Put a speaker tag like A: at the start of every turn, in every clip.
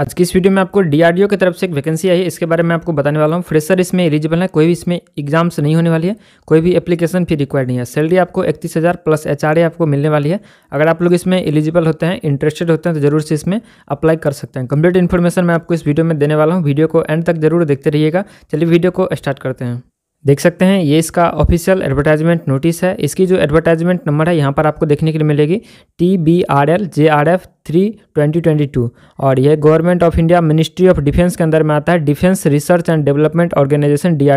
A: आज की इस वीडियो में आपको डीआरडीओ की तरफ से एक वैकेंसी आई है इसके बारे में आपको बताने वाला हूँ फ्रेशर इसमें एलिजिबल है कोई भी इसमें एग्जाम्स नहीं होने वाली है कोई भी एप्लीकेशन फी रिक्वायर्ड नहीं है सैलरी आपको इकतीस हज़ार प्लस एच आपको मिलने वाली है अगर आप लोग इसमें एलिजिबल होते हैं इंटरेस्टेड होते हैं तो जरूर से इसमें अप्लाई कर सकते हैं कंप्लीट इन्फॉर्मेशन मैं आपको इस वीडियो में देने वाला हूँ वीडियो को एंड तक जरूर देखते रहिएगा चलिए वीडियो को स्टार्ट करते हैं देख सकते हैं ये इसका ऑफिशियल एडवर्टाइजमेंट नोटिस है इसकी जो एडवर्टाइजमेंट नंबर है यहाँ पर आपको देखने के लिए मिलेगी T B R L J R F three twenty twenty two और यह government of India ministry of defence के अंदर में आता है defence research and development organisation D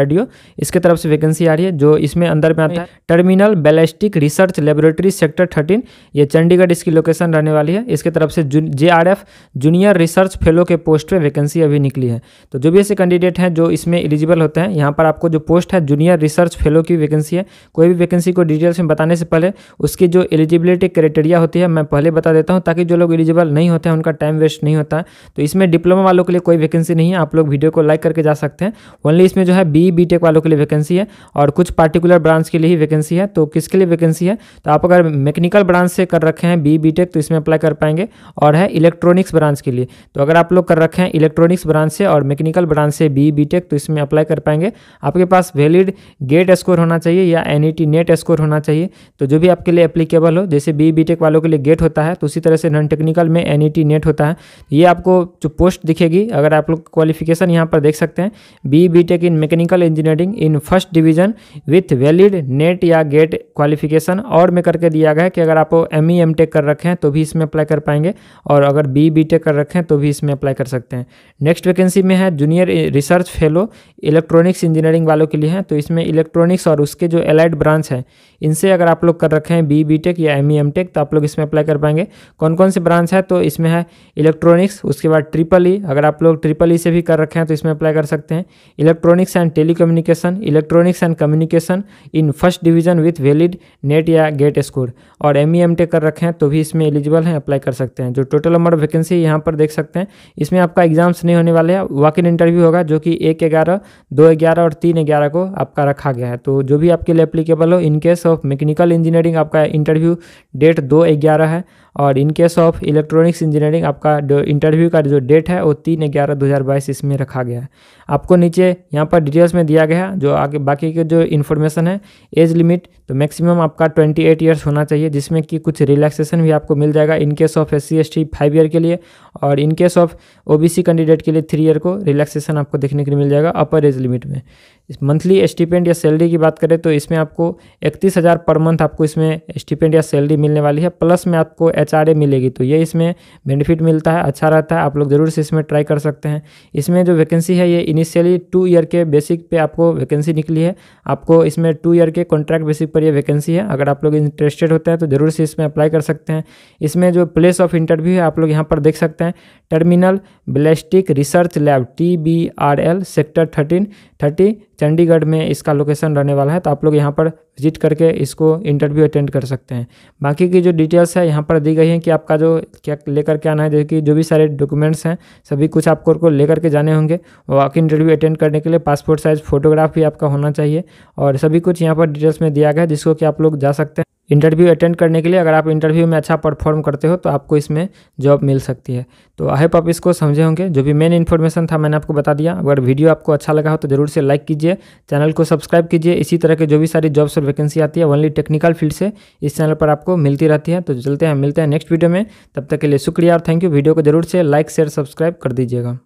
A: इसके तरफ से वैकेंसी आ रही है जो इसमें अंदर में आता है terminal ballistic research laboratory sector thirteen ये चंडीगढ़ इसकी लोकेशन रहने वाली है इसके तरफ से J R F junior research fellow के पोस्ट पर वैकेंसी अभी निकली है तो जो भी ऐसे कैंडिडेट हैं जो इसमें एलिजिबल होते हैं यहाँ पर आपको जो पोस्ट है जूनियर रिसर्च फेलो की वैकेंसी है कोई भी वैकेंसी को डिटेल्स में बताने से पहले उसकी जो एलिजिबिलिटी क्राइटेरिया होती है मैं पहले बता देता हूँ ताकि जो लोग एलिजिबल नहीं होते हैं उनका टाइम वेस्ट नहीं होता है तो इसमें डिप्लोमा वालों के लिए कोई वैकेंसी नहीं है आप लोग वीडियो को लाइक करके जा सकते हैं ओनली इसमें जो है बी बी वालों के लिए वैकेंसी है और कुछ पार्टिकुलर ब्रांच के लिए ही वैकेंसी है तो किसके लिए वैकेंसी है तो आप अगर मैकेनिकल ब्रांच से कर रखे हैं बी बी तो इसमें अप्लाई कर पाएंगे और है इलेक्ट्रॉनिक्स ब्रांच के लिए तो अगर आप लोग कर रखे हैं इलेक्ट्रॉनिक्स ब्रांच से और मैकेनिकल ब्रांच से बी बी टेक तो इसमें अप्लाई कर पाएंगे आपके पास वैलिड गेट स्कोर होना चाहिए या एन नेट स्कोर होना चाहिए तो जो भी आपके लिए एप्लीकेबल हो जैसे बी बी वालों के लिए गेट होता है तो उसी तरह से नॉन टेक्निकल में एन नेट e होता है ये आपको जो पोस्ट दिखेगी अगर आप लोग क्वालिफिकेशन यहाँ पर देख सकते हैं B B tech in mechanical engineering in first division with valid net या गेट क्वालिफिकेशन और में करके दिया गया है कि अगर आप एम ई एम टेक कर रखे हैं तो भी इसमें अप्लाई कर पाएंगे और अगर बी बी टेक कर रखे हैं तो भी इसमें अप्लाई कर सकते हैं नेक्स्ट वैकेंसी में है junior research fellow electronics engineering वालों के लिए है तो इसमें इलेक्ट्रॉनिक्स और उसके जो एलाइड ब्रांच है इनसे अगर आप लोग कर रखे हैं बी बी टेक या एम ई एम टेक तो आप लोग इसमें अप्लाई कर पाएंगे कौन कौन से ब्रांच ब्रांच है तो इसमें है इलेक्ट्रॉनिक्स उसके बाद ट्रिपल ई e, अगर आप लोग ट्रिपल ई e से भी कर रखे हैं तो इसमें अप्लाई कर सकते हैं electronics and telecommunication electronics and communication in first division with valid net या गेट स्कोर और एम ई एम टे कर रखे हैं तो भी इसमें एलिजिबल हैं अप्लाई कर सकते हैं जो टोटल नंबर वैकेंसी यहाँ पर देख सकते हैं इसमें आपका एग्जाम्स नहीं होने वाले हैं वॉक इन इंटरव्यू होगा जो कि एक ग्यारह दो ग्यारह और तीन ग्यारह को आपका रखा गया है तो जो भी आपके लिए अप्लीकेबल हो in case of mechanical engineering आपका इंटरव्यू डेट दो ग्यारह है और in case of electronics engineering आपका इंटरव्यू का जो डेट है वो तीन ग्यारह दो हज़ार बाईस इसमें रखा गया है आपको नीचे यहाँ पर डिटेल्स में दिया गया जो आगे बाकी के जो इन्फॉर्मेशन है एज लिमिट तो मैक्सिमम आपका ट्वेंटी एट ईयर्स होना चाहिए जिसमें कि कुछ रिलैक्सेशन भी आपको मिल जाएगा in case of S C S T five year के लिए और in case of O B C candidate के लिए थ्री ईयर को रिलैक्सेशन आपको देखने के लिए मिल जाएगा अपर एज लिमिट में मंथली स्टिपेंड या सैलरी की बात करें तो इसमें आपको इकतीस हज़ार पर मंथ आपको इसमें स्टिपेंड या सैलरी मिलने वाली है प्लस में आपको एच मिलेगी तो ये इसमें बेनिफिट मिलता है अच्छा रहता है आप लोग ज़रूर से इसमें ट्राई कर सकते हैं इसमें जो वैकेंसी है ये इनिशियली टू ईयर के बेसिक पे आपको वैकेंसी निकली है आपको इसमें टू ईयर के कॉन्ट्रैक्ट बेसिक पर ये वैकेंसी है अगर आप लोग इंटरेस्टेड होते हैं तो ज़रूर से इसमें अप्लाई कर सकते हैं इसमें जो प्लेस ऑफ इंटरव्यू है आप लोग यहाँ पर देख सकते हैं terminal ballistic research lab T B R L sector thirteen thirty Chandigarh में इसका लोकेशन रहने वाला है तो आप लोग यहाँ पर विजिट करके इसको इंटरव्यू अटेंड कर सकते हैं बाकी की जो डिटेल्स है यहाँ पर दी गई है कि आपका जो क्या लेकर के आना है जैसे कि जो भी सारे डॉक्यूमेंट्स हैं सभी कुछ आपको को लेकर के जाने होंगे वाक इंटरव्यू अटेंड करने के लिए पासपोर्ट साइज़ फोटोग्राफ भी आपका होना चाहिए और सभी कुछ यहाँ पर डिटेल्स में दिया गया है जिसको कि आप लोग जा सकते हैं इंटरव्यू अटेंड करने के लिए अगर आप इंटरव्यू में अच्छा परफॉर्म करते हो तो आपको इसमें जॉब मिल सकती है तो आई होप आप इसको समझे होंगे जो भी मेन इन्फॉर्मेशन था मैंने आपको बता दिया अगर वीडियो आपको अच्छा लगा हो तो जरूर से लाइक कीजिए चैनल को सब्सक्राइब कीजिए इसी तरह के जो भी सारी जॉब्स और वैकेंसी आती है ओनली टेक्निकल फील्ड से इस चैनल पर आपको मिलती रहती है तो चलते हैं मिलते हैं नेक्स्ट वीडियो में तब तक के लिए शुक्रिया और थैंक यू वीडियो को जरूर से लाइक शेयर सब्सक्राइब कर दीजिएगा